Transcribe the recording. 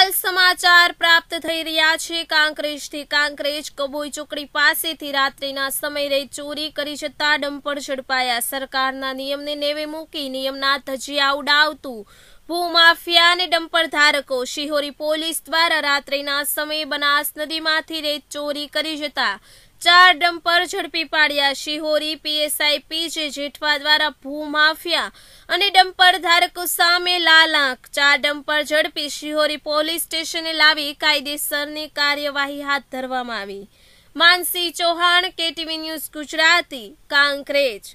હાલ સમાચાર પ્રાપ્ત થઈ રહ્યા છે કાંકરેજથી કાંકરેજ કબોઈ ચોકડી પાસેથી રાત્રિના સમયે ચોરી કરી જતા ડમ્પર ઝડપાયા સરકારના નિયમને નેવે મૂકી નિયમના ધજિયા ઉડાવતું ભૂમાફિયા અને ડમ્પર ધારકો શિહોરી પોલીસ દ્વારા રાત્રિના સમયે બનાસ નદીમાંથી રેત ચોરી કરી જતા ચાર ડમ્પર ઝડપી પાડ્યા શિહોરી પીએસઆઈ પીજે જેઠવા દ્વારા ભૂ ભૂમાફિયા અને ડમ્પર ધારકો સામે લાલ આંખ ચાર ડમ્પર ઝડપી શિહોરી પોલીસ સ્ટેશને લાવી કાયદેસરની કાર્યવાહી હાથ ધરવામાં આવી માનસી ચૌહાણ કેટીવી ન્યૂઝ ગુજરાતી કાંકરેજ